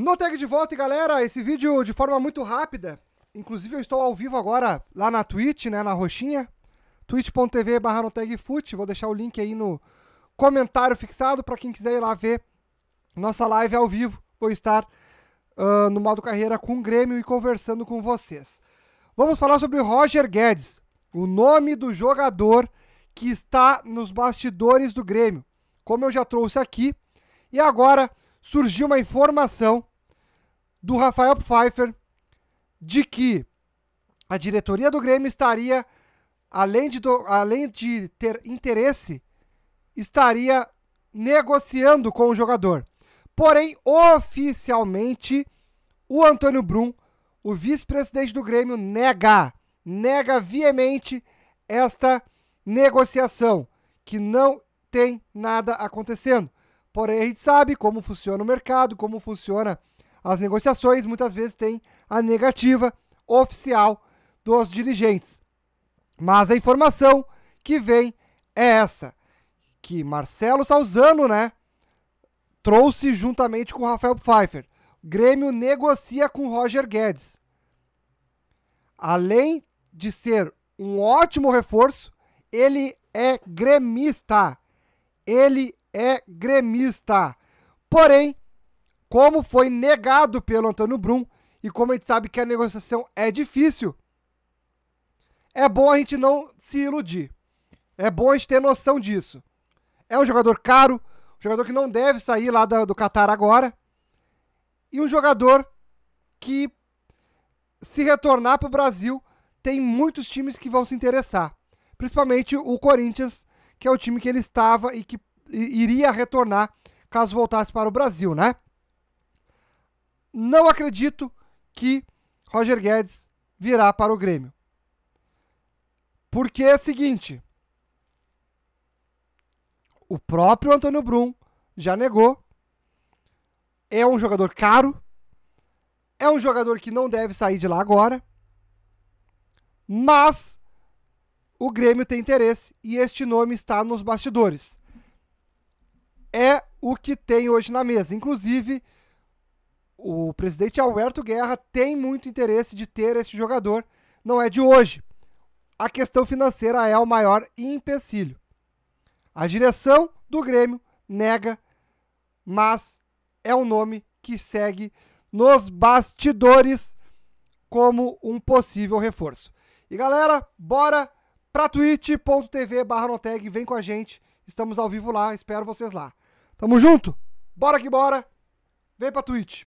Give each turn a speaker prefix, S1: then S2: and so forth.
S1: No tag de volta, galera, esse vídeo de forma muito rápida. Inclusive, eu estou ao vivo agora lá na Twitch, né, na roxinha. twitch.tv barra no tag foot. Vou deixar o link aí no comentário fixado para quem quiser ir lá ver nossa live ao vivo. Vou estar uh, no modo carreira com o Grêmio e conversando com vocês. Vamos falar sobre Roger Guedes, o nome do jogador que está nos bastidores do Grêmio. Como eu já trouxe aqui. E agora surgiu uma informação do Rafael Pfeiffer de que a diretoria do Grêmio estaria, além de, do, além de ter interesse, estaria negociando com o jogador. Porém, oficialmente, o Antônio Brum, o vice-presidente do Grêmio, nega, nega veemente esta negociação, que não tem nada acontecendo. Porém, a gente sabe como funciona o mercado, como funciona as negociações, muitas vezes tem a negativa oficial dos dirigentes. Mas a informação que vem é essa, que Marcelo Salzano, né, trouxe juntamente com Rafael Pfeiffer. O Grêmio negocia com Roger Guedes. Além de ser um ótimo reforço, ele é gremista. Ele é gremista. Porém, como foi negado pelo Antônio Brum e como a gente sabe que a negociação é difícil, é bom a gente não se iludir. É bom a gente ter noção disso. É um jogador caro, um jogador que não deve sair lá do, Catar Qatar agora, e um jogador que, se retornar para o Brasil, tem muitos times que vão se interessar. Principalmente o Corinthians, que é o time que ele estava e que iria retornar caso voltasse para o Brasil, né? Não acredito que Roger Guedes virá para o Grêmio. Porque é o seguinte, o próprio Antônio Brum já negou. É um jogador caro. É um jogador que não deve sair de lá agora. Mas o Grêmio tem interesse e este nome está nos bastidores é o que tem hoje na mesa. Inclusive, o presidente Alberto Guerra tem muito interesse de ter esse jogador, não é de hoje. A questão financeira é o maior empecilho. A direção do Grêmio nega, mas é um nome que segue nos bastidores como um possível reforço. E galera, bora pra twitch.tv noteg vem com a gente Estamos ao vivo lá, espero vocês lá. Tamo junto! Bora que bora! Vem pra Twitch!